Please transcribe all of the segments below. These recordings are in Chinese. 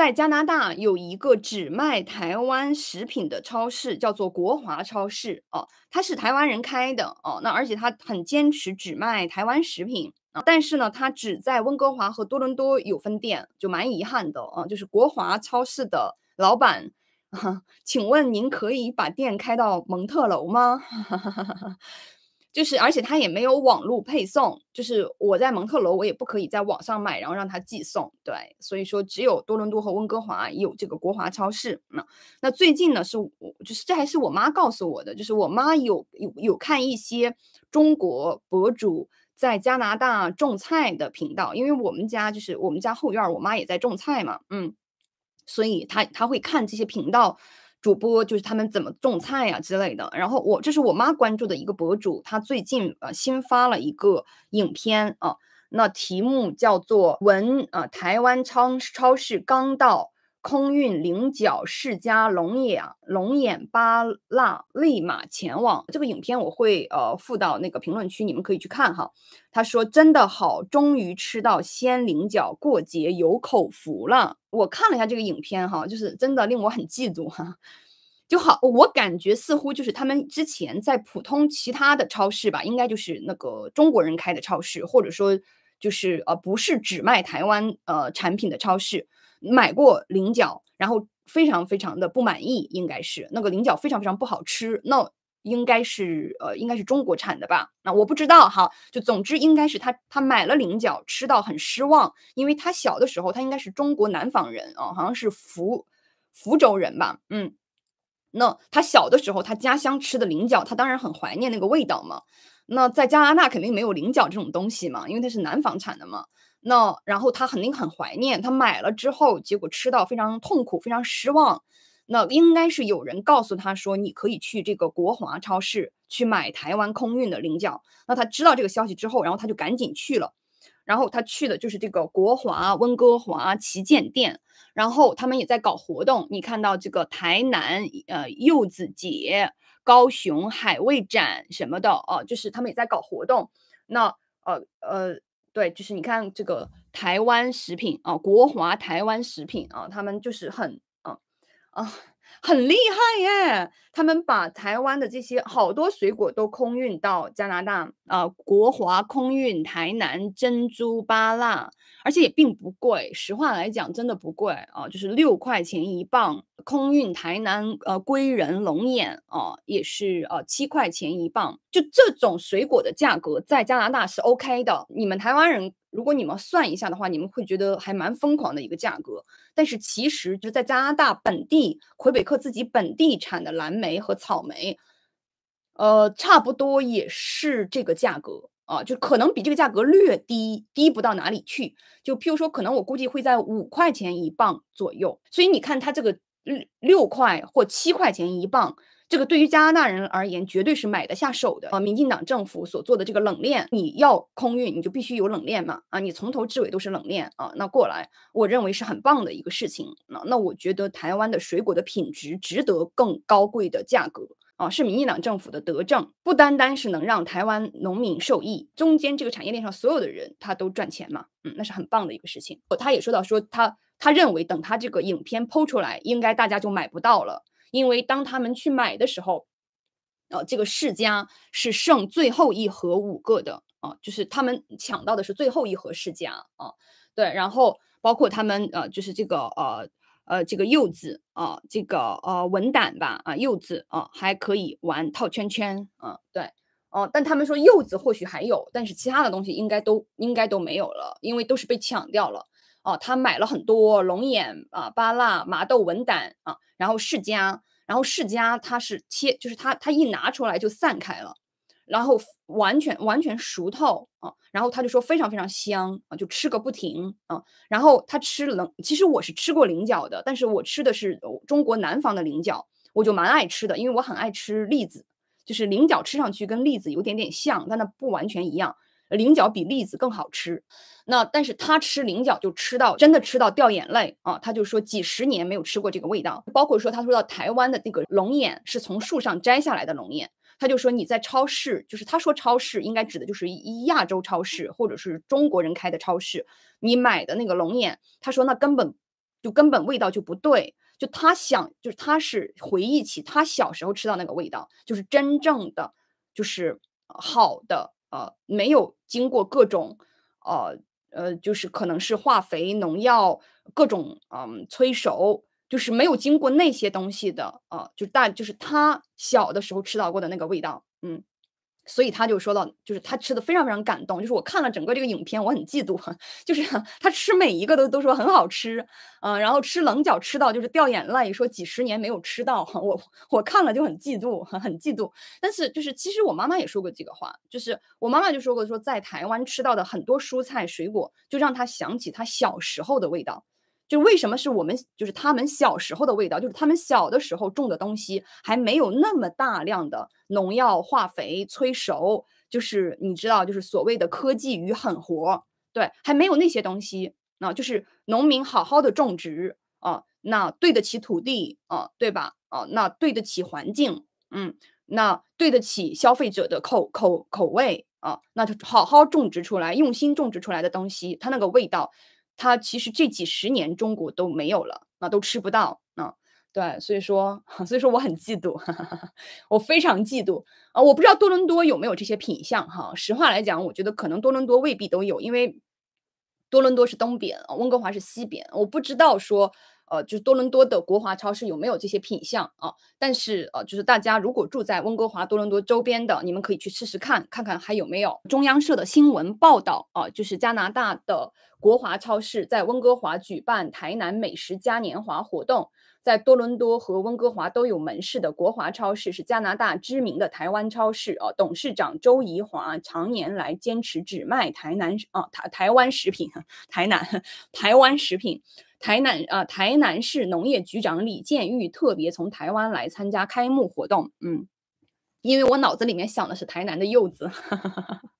在加拿大有一个只卖台湾食品的超市，叫做国华超市哦，它是台湾人开的哦。那而且他很坚持只卖台湾食品啊，但是呢，他只在温哥华和多伦多有分店，就蛮遗憾的啊。就是国华超市的老板，请问您可以把店开到蒙特楼吗？就是，而且它也没有网络配送，就是我在蒙特楼，我也不可以在网上买，然后让他寄送，对，所以说只有多伦多和温哥华有这个国华超市。那那最近呢，是我就是这还是我妈告诉我的，就是我妈有有有看一些中国博主在加拿大种菜的频道，因为我们家就是我们家后院，我妈也在种菜嘛，嗯，所以她她会看这些频道。主播就是他们怎么种菜呀之类的，然后我这是我妈关注的一个博主，他最近呃新发了一个影片啊，那题目叫做“文啊台湾超超市刚到”。空运菱角世家龙眼龙眼巴辣立马前往这个影片我会呃附到那个评论区，你们可以去看哈。他说真的好，终于吃到鲜菱角，过节有口福了。我看了一下这个影片哈，就是真的令我很嫉妒哈。就好，我感觉似乎就是他们之前在普通其他的超市吧，应该就是那个中国人开的超市，或者说就是呃不是只卖台湾呃产品的超市。买过菱角，然后非常非常的不满意，应该是那个菱角非常非常不好吃。那应该是呃，应该是中国产的吧？那我不知道哈。就总之应该是他他买了菱角，吃到很失望。因为他小的时候，他应该是中国南方人啊，好像是福福州人吧？嗯，那他小的时候，他家乡吃的菱角，他当然很怀念那个味道嘛。那在加拿大肯定没有菱角这种东西嘛，因为它是南方产的嘛。那然后他肯定很怀念，他买了之后结果吃到非常痛苦、非常失望。那应该是有人告诉他说，你可以去这个国华超市去买台湾空运的菱角。那他知道这个消息之后，然后他就赶紧去了。然后他去的就是这个国华温哥华旗舰店，然后他们也在搞活动。你看到这个台南呃柚子节、高雄海味展什么的呃，就是他们也在搞活动。那呃呃，对，就是你看这个台湾食品啊，国华台湾食品啊，他们就是很嗯啊。很厉害耶！他们把台湾的这些好多水果都空运到加拿大啊，国华空运台南珍珠芭娜，而且也并不贵。实话来讲，真的不贵啊，就是六块钱一磅。空运台南呃，归仁龙眼啊，也是呃七块钱一磅，就这种水果的价格在加拿大是 OK 的。你们台湾人如果你们算一下的话，你们会觉得还蛮疯狂的一个价格。但是其实就在加拿大本地，魁北克自己本地产的蓝莓和草莓，呃，差不多也是这个价格啊，就可能比这个价格略低，低不到哪里去。就譬如说，可能我估计会在五块钱一磅左右。所以你看它这个。六六块或七块钱一磅，这个对于加拿大人而言绝对是买得下手的啊！民进党政府所做的这个冷链，你要空运，你就必须有冷链嘛啊！你从头至尾都是冷链啊，那过来，我认为是很棒的一个事情。那那我觉得台湾的水果的品质值得更高贵的价格啊，是民进党政府的德政，不单单是能让台湾农民受益，中间这个产业链上所有的人他都赚钱嘛，嗯，那是很棒的一个事情。他也说到说他。他认为，等他这个影片剖出来，应该大家就买不到了。因为当他们去买的时候，呃，这个世家是剩最后一盒五个的啊，就是他们抢到的是最后一盒世家啊。对，然后包括他们呃，就是这个呃呃这个柚子啊，这个呃文胆吧啊，柚子啊还可以玩套圈圈啊。对哦，但他们说柚子或许还有，但是其他的东西应该都应该都没有了，因为都是被抢掉了。哦，他买了很多龙眼啊，巴辣麻豆文胆啊，然后释迦，然后释迦他是切，就是他他一拿出来就散开了，然后完全完全熟透啊，然后他就说非常非常香啊，就吃个不停啊，然后他吃了，其实我是吃过菱角的，但是我吃的是中国南方的菱角，我就蛮爱吃的，因为我很爱吃栗子，就是菱角吃上去跟栗子有点点像，但那不完全一样。菱角比栗子更好吃，那但是他吃菱角就吃到真的吃到掉眼泪啊！他就说几十年没有吃过这个味道，包括说他说到台湾的那个龙眼是从树上摘下来的龙眼，他就说你在超市，就是他说超市应该指的就是亚洲超市或者是中国人开的超市，你买的那个龙眼，他说那根本就根本味道就不对，就他想就是他是回忆起他小时候吃到那个味道，就是真正的就是好的。呃，没有经过各种，呃呃，就是可能是化肥、农药各种，嗯，催熟，就是没有经过那些东西的，呃，就但就是他小的时候吃到过的那个味道，嗯。所以他就说到，就是他吃的非常非常感动，就是我看了整个这个影片，我很嫉妒，就是 他吃每一个都都说很好吃，嗯，然后吃棱角吃到就是掉眼泪，说几十年没有吃到，我我看了就很嫉妒，很很嫉妒。但是就是其实我妈妈也说过这个话，就是我妈妈就说过说在台湾吃到的很多蔬菜水果，就让她想起她小时候的味道。就为什么是我们？就是他们小时候的味道，就是他们小的时候种的东西，还没有那么大量的农药、化肥催熟，就是你知道，就是所谓的科技与狠活，对，还没有那些东西啊，就是农民好好的种植啊，那对得起土地啊，对吧？啊，那对得起环境，嗯，那对得起消费者的口口口味啊，那就好好种植出来，用心种植出来的东西，它那个味道。它其实这几十年中国都没有了，那都吃不到啊。对，所以说，所以说我很嫉妒，我非常嫉妒啊。我不知道多伦多有没有这些品相哈。实话来讲，我觉得可能多伦多未必都有，因为多伦多是东边啊，温哥华是西边，我不知道说。呃，就是多伦多的国华超市有没有这些品相啊？但是呃，就是大家如果住在温哥华、多伦多周边的，你们可以去试试看，看看还有没有中央社的新闻报道啊？就是加拿大的国华超市在温哥华举办台南美食嘉年华活动，在多伦多和温哥华都有门市的国华超市是加拿大知名的台湾超市啊。董事长周怡华常年来坚持只卖台南啊台台湾食品，台南台湾食品。台南呃台南市农业局长李建玉特别从台湾来参加开幕活动。嗯，因为我脑子里面想的是台南的柚子，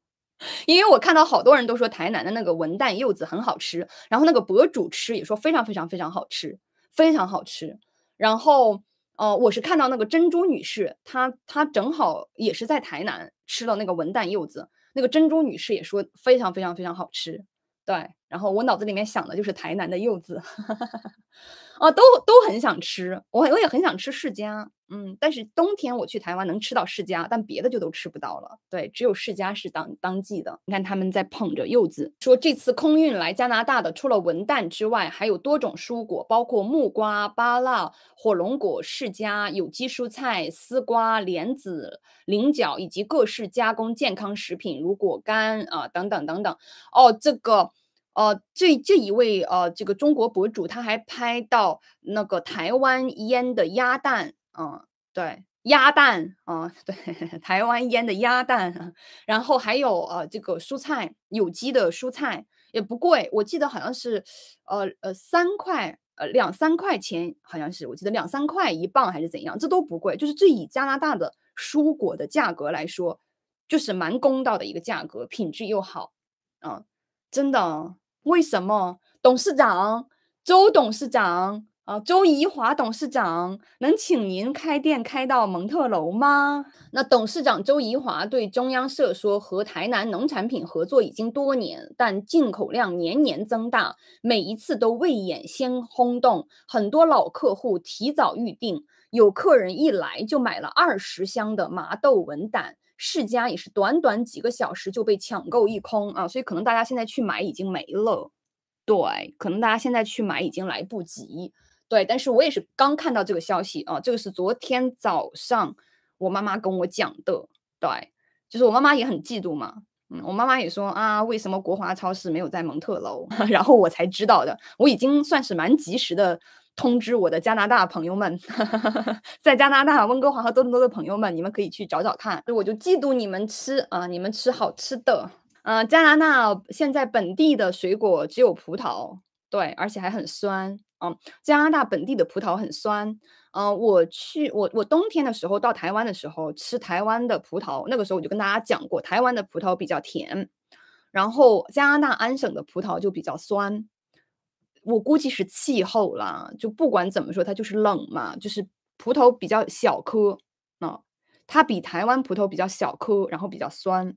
因为我看到好多人都说台南的那个文旦柚子很好吃，然后那个博主吃也说非常非常非常好吃，非常好吃。然后，呃，我是看到那个珍珠女士，她她正好也是在台南吃了那个文旦柚子，那个珍珠女士也说非常非常非常好吃，对。然后我脑子里面想的就是台南的柚子，啊，都都很想吃，我我也很想吃世迦，嗯，但是冬天我去台湾能吃到世迦，但别的就都吃不到了。对，只有世迦是当当季的。你看他们在捧着柚子，说这次空运来加拿大的，除了文旦之外，还有多种蔬果，包括木瓜、芭乐、火龙果、世迦、有机蔬菜、丝瓜、莲子、菱角，以及各式加工健康食品，如果干啊等等等等。哦，这个。哦，这这一位呃，这个中国博主他还拍到那个台湾腌的鸭蛋，嗯，对，鸭蛋，啊，对，台湾腌的鸭蛋，然后还有呃，这个蔬菜，有机的蔬菜也不贵，我记得好像是，呃呃，三块，呃，两三块钱，好像是，我记得两三块一磅还是怎样，这都不贵，就是这以加拿大的蔬果的价格来说，就是蛮公道的一个价格，品质又好，啊，真的。为什么董事长周董事长啊，周怡华董事长能请您开店开到蒙特楼吗？那董事长周怡华对中央社说，和台南农产品合作已经多年，但进口量年年增大，每一次都未演先轰动，很多老客户提早预定。有客人一来就买了二十箱的麻豆文胆。世嘉也是短短几个小时就被抢购一空啊，所以可能大家现在去买已经没了。对，可能大家现在去买已经来不及。对，但是我也是刚看到这个消息啊，这个是昨天早上我妈妈跟我讲的。对，就是我妈妈也很嫉妒嘛，嗯，我妈妈也说啊，为什么国华超市没有在蒙特楼？然后我才知道的，我已经算是蛮及时的。通知我的加拿大朋友们，在加拿大温哥华和多伦多的朋友们，你们可以去找找看。我就嫉妒你们吃啊，你们吃好吃的。嗯，加拿大现在本地的水果只有葡萄，对，而且还很酸嗯，加拿大本地的葡萄很酸。嗯，我去，我我冬天的时候到台湾的时候吃台湾的葡萄，那个时候我就跟大家讲过，台湾的葡萄比较甜，然后加拿大安省的葡萄就比较酸。我估计是气候啦，就不管怎么说，它就是冷嘛，就是葡萄比较小颗，啊，它比台湾葡萄比较小颗，然后比较酸，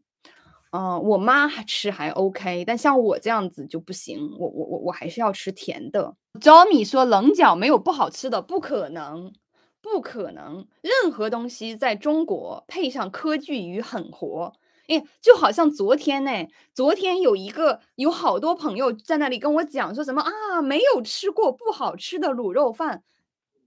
嗯，我妈吃还 OK，但像我这样子就不行，我我我我还是要吃甜的。小米说棱角没有不好吃的，不可能，不可能，任何东西在中国配上科技与狠活。哎，就好像昨天呢，昨天有一个有好多朋友在那里跟我讲，说什么啊，没有吃过不好吃的卤肉饭。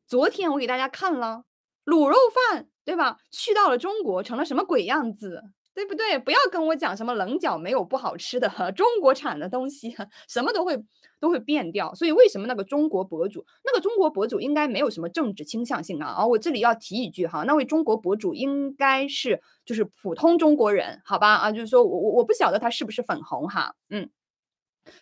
昨天我给大家看了卤肉饭，对吧？去到了中国，成了什么鬼样子？对不对？不要跟我讲什么棱角没有不好吃的，中国产的东西什么都会都会变掉。所以为什么那个中国博主，那个中国博主应该没有什么政治倾向性啊？啊，我这里要提一句哈，那位中国博主应该是就是普通中国人，好吧？啊，就是说我我我不晓得他是不是粉红哈，嗯。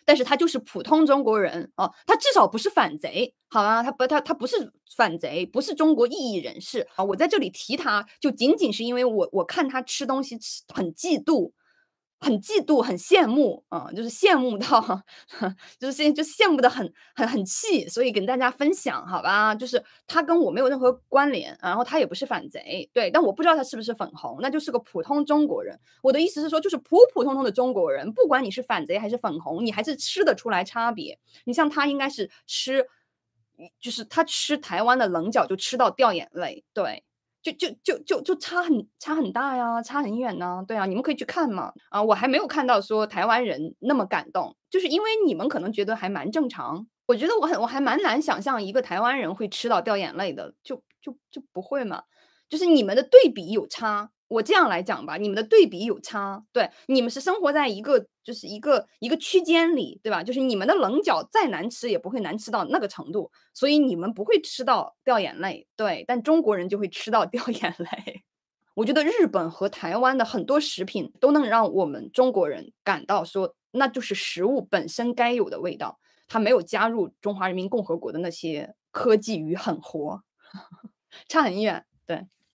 但是他就是普通中国人哦，他至少不是反贼，好啊，他不他他不是反贼，不是中国异义人士啊，我在这里提他，就仅仅是因为我我看他吃东西吃很嫉妒。很嫉妒，很羡慕，嗯，就是羡慕到，就是羡，就羡慕的很，很很气，所以跟大家分享，好吧，就是他跟我没有任何关联，然后他也不是反贼，对，但我不知道他是不是粉红，那就是个普通中国人。我的意思是说，就是普普通通的中国人，不管你是反贼还是粉红，你还是吃得出来差别。你像他应该是吃，就是他吃台湾的棱角就吃到掉眼泪，对。就就就就就差很差很大呀，差很远呢。对啊，你们可以去看嘛。啊，我还没有看到说台湾人那么感动，就是因为你们可能觉得还蛮正常。我觉得我很我还蛮难想象一个台湾人会吃到掉眼泪的，就就就不会嘛。就是你们的对比有差。我这样来讲吧，你们的对比有差，对，你们是生活在一个就是一个一个区间里，对吧？就是你们的棱角再难吃，也不会难吃到那个程度，所以你们不会吃到掉眼泪，对。但中国人就会吃到 掉眼泪。我觉得日本和台湾的很多食品都能让我们中国人感到说，那就是食物本身该有的味道，它没有加入中华人民共和国的那些科技与狠活，差很远，对。